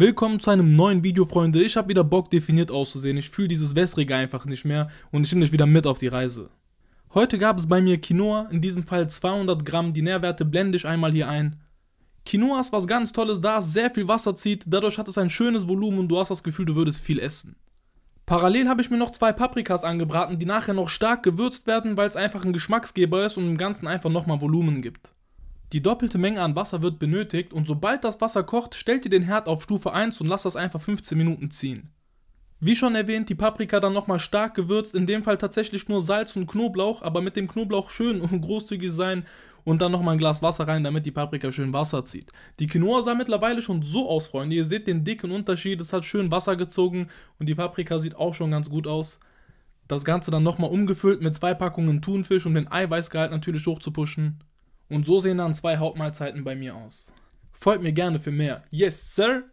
Willkommen zu einem neuen Video, Freunde. Ich habe wieder Bock, definiert auszusehen. Ich fühle dieses Wässrige einfach nicht mehr und ich nehme dich wieder mit auf die Reise. Heute gab es bei mir Quinoa, in diesem Fall 200 Gramm. Die Nährwerte blende ich einmal hier ein. Quinoa ist was ganz Tolles, da es sehr viel Wasser zieht. Dadurch hat es ein schönes Volumen und du hast das Gefühl, du würdest viel essen. Parallel habe ich mir noch zwei Paprikas angebraten, die nachher noch stark gewürzt werden, weil es einfach ein Geschmacksgeber ist und im Ganzen einfach nochmal Volumen gibt. Die doppelte Menge an Wasser wird benötigt und sobald das Wasser kocht, stellt ihr den Herd auf Stufe 1 und lasst das einfach 15 Minuten ziehen. Wie schon erwähnt, die Paprika dann nochmal stark gewürzt, in dem Fall tatsächlich nur Salz und Knoblauch, aber mit dem Knoblauch schön und großzügig sein und dann nochmal ein Glas Wasser rein, damit die Paprika schön Wasser zieht. Die Quinoa sah mittlerweile schon so aus, Freunde, ihr seht den dicken Unterschied, es hat schön Wasser gezogen und die Paprika sieht auch schon ganz gut aus. Das Ganze dann nochmal umgefüllt mit zwei Packungen Thunfisch, um den Eiweißgehalt natürlich hochzupuschen. Und so sehen dann zwei Hauptmahlzeiten bei mir aus. Folgt mir gerne für mehr. Yes, Sir!